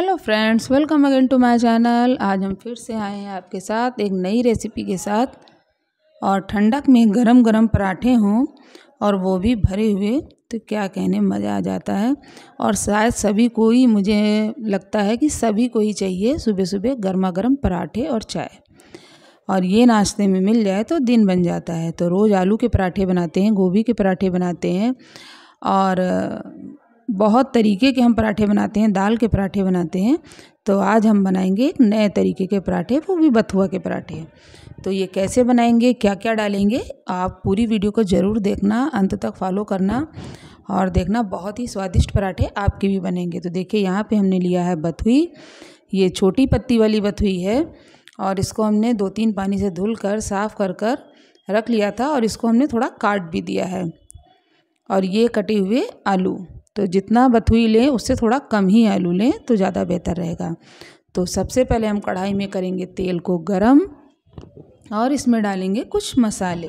hello friends welcome again to my channel आज हम फिर से आए हैं आपके साथ एक नई रेसिपी के साथ और ठंडक में गरम गरम पराठे हों और वो भी भरे हुए तो क्या कहने मज़ा आ जाता है और शायद सभी को ही मुझे लगता है कि सभी को ही चाहिए सुबह सुबह गर्मा गर्म पराठे और चाय और ये नाश्ते में मिल जाए तो दिन बन जाता है तो रोज़ आलू के पराठे बनाते हैं गोभी के पराठे बनाते हैं और बहुत तरीके के हम पराठे बनाते हैं दाल के पराठे बनाते हैं तो आज हम बनाएंगे एक नए तरीके के पराठे वो भी बथुआ के पराठे तो ये कैसे बनाएंगे क्या क्या डालेंगे आप पूरी वीडियो को ज़रूर देखना अंत तक फॉलो करना और देखना बहुत ही स्वादिष्ट पराठे आपके भी बनेंगे तो देखिए यहाँ पे हमने लिया है बथुई ये छोटी पत्ती वाली बथुई है और इसको हमने दो तीन पानी से धुल कर साफ़ कर कर रख लिया था और इसको हमने थोड़ा काट भी दिया है और ये कटे हुए आलू तो जितना बथुई लें उससे थोड़ा कम ही आलू लें तो ज़्यादा बेहतर रहेगा तो सबसे पहले हम कढ़ाई में करेंगे तेल को गरम और इसमें डालेंगे कुछ मसाले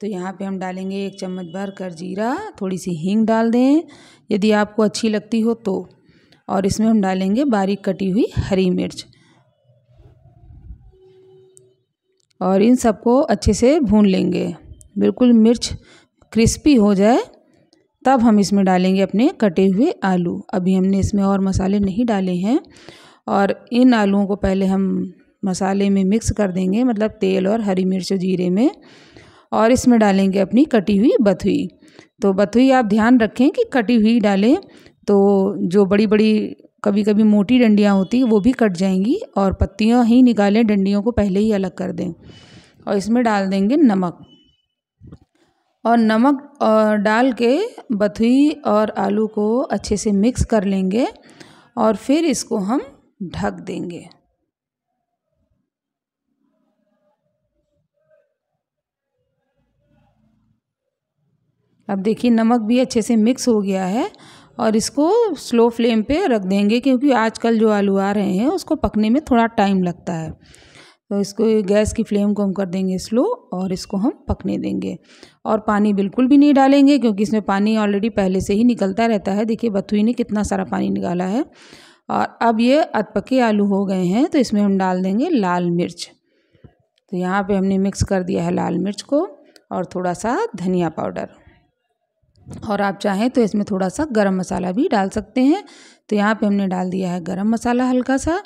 तो यहाँ पे हम डालेंगे एक चम्मच भर कर जीरा थोड़ी सी हींग डाल दें यदि आपको अच्छी लगती हो तो और इसमें हम डालेंगे बारीक कटी हुई हरी मिर्च और इन सबको अच्छे से भून लेंगे बिल्कुल मिर्च क्रिस्पी हो जाए तब हम इसमें डालेंगे अपने कटे हुए आलू अभी हमने इसमें और मसाले नहीं डाले हैं और इन आलूओं को पहले हम मसाले में मिक्स कर देंगे मतलब तेल और हरी मिर्च जीरे में और इसमें डालेंगे अपनी कटी हुई बथुई तो बथुई आप ध्यान रखें कि कटी हुई डालें तो जो बड़ी बड़ी कभी कभी मोटी डंडियाँ होती वो भी कट जाएंगी और पत्तियाँ ही निकालें डंडियों को पहले ही अलग कर दें और इसमें डाल देंगे नमक और नमक और डाल के बथुई और आलू को अच्छे से मिक्स कर लेंगे और फिर इसको हम ढक देंगे अब देखिए नमक भी अच्छे से मिक्स हो गया है और इसको स्लो फ्लेम पे रख देंगे क्योंकि आजकल जो आलू आ रहे हैं उसको पकने में थोड़ा टाइम लगता है तो इसको गैस की फ्लेम को हम कर देंगे स्लो और इसको हम पकने देंगे और पानी बिल्कुल भी नहीं डालेंगे क्योंकि इसमें पानी ऑलरेडी पहले से ही निकलता रहता है देखिए बथुई ने कितना सारा पानी निकाला है और अब ये अधपके आलू हो गए हैं तो इसमें हम डाल देंगे लाल मिर्च तो यहाँ पे हमने मिक्स कर दिया है लाल मिर्च को और थोड़ा सा धनिया पाउडर और आप चाहें तो इसमें थोड़ा सा गरम मसाला भी डाल सकते हैं तो यहाँ पे हमने डाल दिया है गरम मसाला हल्का सा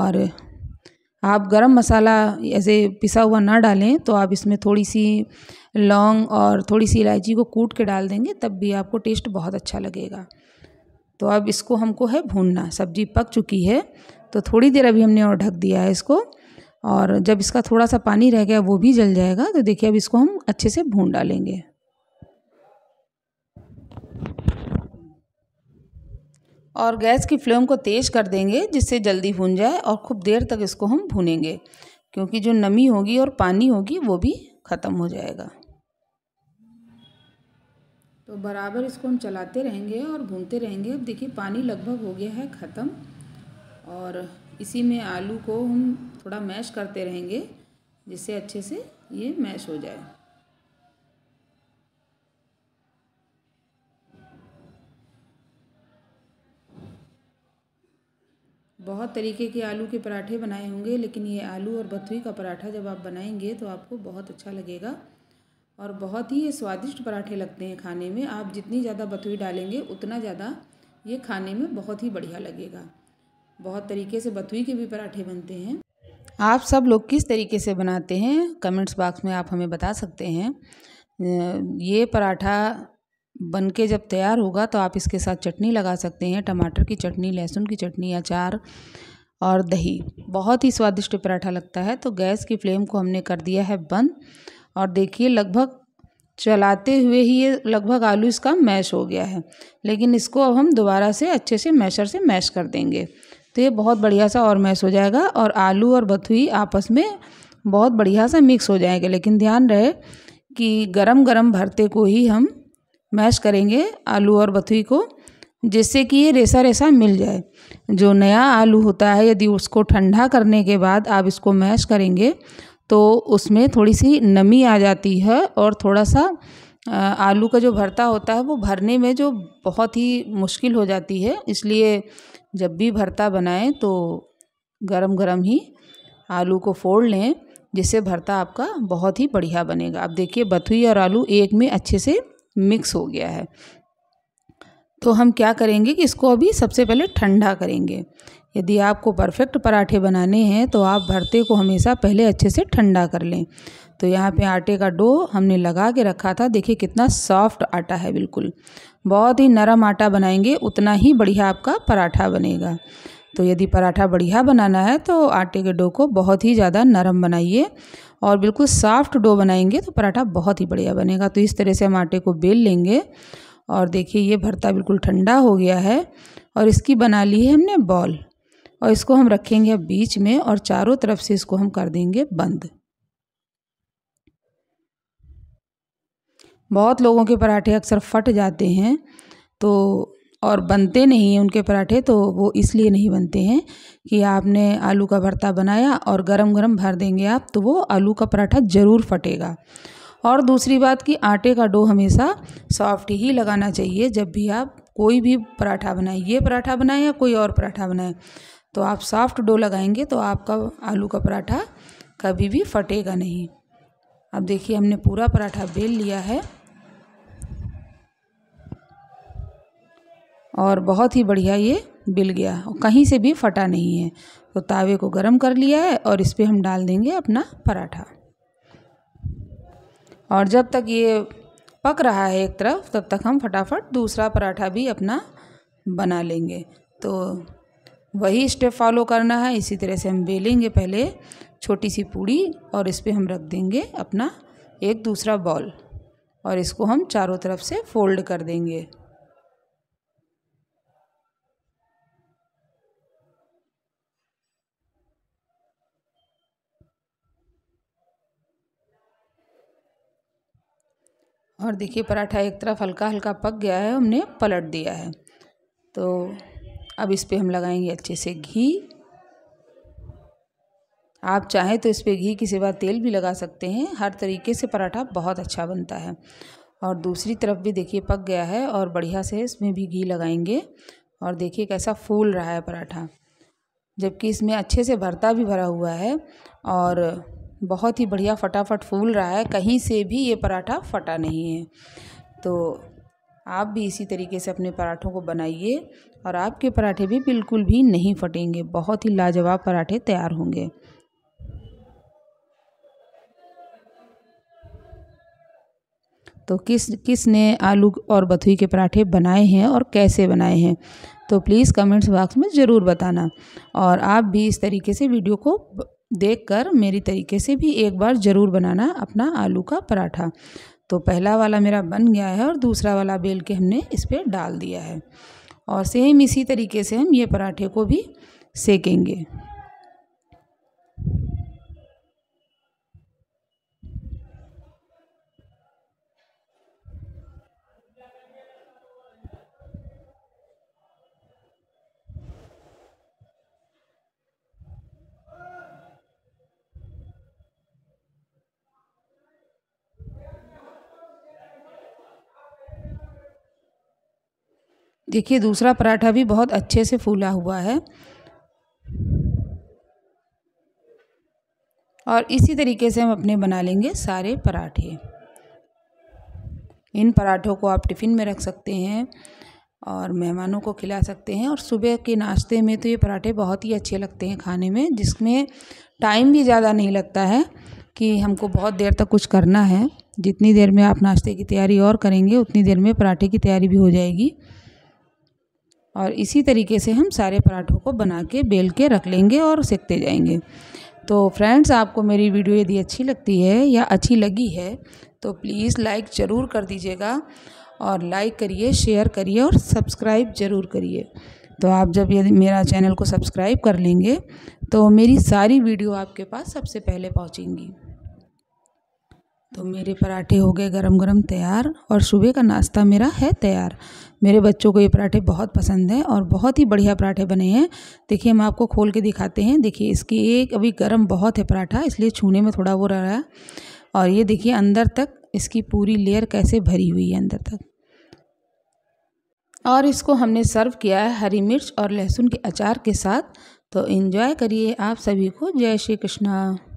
और आप गरम मसाला ऐसे पिसा हुआ ना डालें तो आप इसमें थोड़ी सी लौंग और थोड़ी सी इलायची को कूट के डाल देंगे तब भी आपको टेस्ट बहुत अच्छा लगेगा तो अब इसको हमको है भूनना सब्जी पक चुकी है तो थोड़ी देर अभी हमने और ढक दिया है इसको और जब इसका थोड़ा सा पानी रह गया वो भी जल जाएगा तो देखिए अब इसको हम अच्छे से भून डालेंगे और गैस की फ्लेम को तेज़ कर देंगे जिससे जल्दी भून जाए और खूब देर तक इसको हम भूनेंगे क्योंकि जो नमी होगी और पानी होगी वो भी ख़त्म हो जाएगा तो बराबर इसको हम चलाते रहेंगे और भूनते रहेंगे अब देखिए पानी लगभग हो गया है ख़त्म और इसी में आलू को हम थोड़ा मैश करते रहेंगे जिससे अच्छे से ये मैश हो जाए बहुत तरीके के आलू के पराठे बनाए होंगे लेकिन ये आलू और बथुई का पराठा जब आप बनाएंगे तो आपको बहुत अच्छा लगेगा और बहुत ही ये स्वादिष्ट पराठे लगते हैं खाने में आप जितनी ज़्यादा बथुई डालेंगे उतना ज़्यादा ये खाने में बहुत ही बढ़िया लगेगा बहुत तरीके से बथुई के भी पराठे बनते हैं आप सब लोग किस तरीके से बनाते हैं कमेंट्स बॉक्स में आप हमें बता सकते हैं ये पराठा बन के जब तैयार होगा तो आप इसके साथ चटनी लगा सकते हैं टमाटर की चटनी लहसुन की चटनी अचार और दही बहुत ही स्वादिष्ट पराठा लगता है तो गैस की फ्लेम को हमने कर दिया है बंद और देखिए लगभग चलाते हुए ही ये लगभग आलू इसका मैश हो गया है लेकिन इसको अब हम दोबारा से अच्छे से मैशर से मैश कर देंगे तो ये बहुत बढ़िया सा और मैश हो जाएगा और आलू और बथुई आपस में बहुत बढ़िया सा मिक्स हो जाएंगे लेकिन ध्यान रहे कि गरम गरम भरते को ही हम मैश करेंगे आलू और बथुई को जिससे कि ये रेसा रेसा मिल जाए जो नया आलू होता है यदि उसको ठंडा करने के बाद आप इसको मैश करेंगे तो उसमें थोड़ी सी नमी आ जाती है और थोड़ा सा आलू का जो भरता होता है वो भरने में जो बहुत ही मुश्किल हो जाती है इसलिए जब भी भरता बनाएं तो गरम गरम ही आलू को फोड़ लें जिससे भरता आपका बहुत ही बढ़िया बनेगा आप देखिए बथुई और आलू एक में अच्छे से मिक्स हो गया है तो हम क्या करेंगे कि इसको अभी सबसे पहले ठंडा करेंगे यदि आपको परफेक्ट पराठे बनाने हैं तो आप भरते को हमेशा पहले अच्छे से ठंडा कर लें तो यहाँ पे आटे का डो हमने लगा के रखा था देखिए कितना सॉफ्ट आटा है बिल्कुल बहुत ही नरम आटा बनाएंगे उतना ही बढ़िया आपका पराठा बनेगा तो यदि पराठा बढ़िया बनाना है तो आटे के डो को बहुत ही ज़्यादा नरम बनाइए और बिल्कुल सॉफ्ट डो बनाएंगे तो पराठा बहुत ही बढ़िया बनेगा तो इस तरह से हम आटे को बेल लेंगे और देखिए ये भरता बिल्कुल ठंडा हो गया है और इसकी बना ली है हमने बॉल और इसको हम रखेंगे बीच में और चारों तरफ से इसको हम कर देंगे बंद बहुत लोगों के पराठे अक्सर फट जाते हैं तो और बनते नहीं हैं उनके पराठे तो वो इसलिए नहीं बनते हैं कि आपने आलू का भरता बनाया और गरम गरम भर देंगे आप तो वो आलू का पराठा ज़रूर फटेगा और दूसरी बात कि आटे का डो हमेशा सॉफ्ट ही लगाना चाहिए जब भी आप कोई भी पराठा बनाएं ये पराठा बनाएं या कोई और पराठा बनाएं तो आप सॉफ्ट डो लगाएंगे तो आपका आलू का पराठा कभी भी फटेगा नहीं अब देखिए हमने पूरा पराठा बेल लिया है और बहुत ही बढ़िया ये बिल गया और कहीं से भी फटा नहीं है तो तावे को गर्म कर लिया है और इस पर हम डाल देंगे अपना पराठा और जब तक ये पक रहा है एक तरफ तब तक हम फटाफट दूसरा पराठा भी अपना बना लेंगे तो वही स्टेप फॉलो करना है इसी तरह से हम बेलेंगे पहले छोटी सी पूड़ी और इस पर हम रख देंगे अपना एक दूसरा बॉल और इसको हम चारों तरफ से फोल्ड कर देंगे और देखिए पराठा एक तरफ हल्का हल्का पक गया है हमने पलट दिया है तो अब इस पर हम लगाएंगे अच्छे से घी आप चाहें तो इस पर घी के सिवा तेल भी लगा सकते हैं हर तरीके से पराठा बहुत अच्छा बनता है और दूसरी तरफ भी देखिए पक गया है और बढ़िया से इसमें भी घी लगाएंगे और देखिए कैसा फूल रहा है पराठा जबकि इसमें अच्छे से भरता भी भरा हुआ है और बहुत ही बढ़िया फटाफट फूल रहा है कहीं से भी ये पराठा फटा नहीं है तो आप भी इसी तरीके से अपने पराठों को बनाइए और आपके पराठे भी बिल्कुल भी नहीं फटेंगे बहुत ही लाजवाब पराठे तैयार होंगे तो किस किस ने आलू और बथुई के पराठे बनाए हैं और कैसे बनाए हैं तो प्लीज़ कमेंट्स बॉक्स में ज़रूर बताना और आप भी इस तरीके से वीडियो को देखकर मेरी तरीके से भी एक बार ज़रूर बनाना अपना आलू का पराठा तो पहला वाला मेरा बन गया है और दूसरा वाला बेल के हमने इस पर डाल दिया है और सेम इसी तरीके से हम ये पराठे को भी सेकेंगे देखिए दूसरा पराठा भी बहुत अच्छे से फूला हुआ है और इसी तरीके से हम अपने बना लेंगे सारे पराठे इन पराठों को आप टिफ़िन में रख सकते हैं और मेहमानों को खिला सकते हैं और सुबह के नाश्ते में तो ये पराठे बहुत ही अच्छे लगते हैं खाने में जिसमें टाइम भी ज़्यादा नहीं लगता है कि हमको बहुत देर तक कुछ करना है जितनी देर में आप नाश्ते की तैयारी और करेंगे उतनी देर में पराठे की तैयारी भी हो जाएगी और इसी तरीके से हम सारे पराठों को बना के बेल के रख लेंगे और सेकते जाएंगे तो फ्रेंड्स आपको मेरी वीडियो यदि अच्छी लगती है या अच्छी लगी है तो प्लीज़ लाइक ज़रूर कर दीजिएगा और लाइक करिए शेयर करिए और सब्सक्राइब ज़रूर करिए तो आप जब यदि मेरा चैनल को सब्सक्राइब कर लेंगे तो मेरी सारी वीडियो आपके पास सबसे पहले पहुँचेंगी तो मेरे पराठे हो गए गरम गरम तैयार और सुबह का नाश्ता मेरा है तैयार मेरे बच्चों को ये पराठे बहुत पसंद हैं और बहुत ही बढ़िया पराठे बने हैं देखिए हम आपको खोल के दिखाते हैं देखिए इसकी एक अभी गर्म बहुत है पराठा इसलिए छूने में थोड़ा वो रह रहा है और ये देखिए अंदर तक इसकी पूरी लेयर कैसे भरी हुई है अंदर तक और इसको हमने सर्व किया है हरी मिर्च और लहसुन के अचार के साथ तो इन्जॉय करिए आप सभी को जय श्री कृष्णा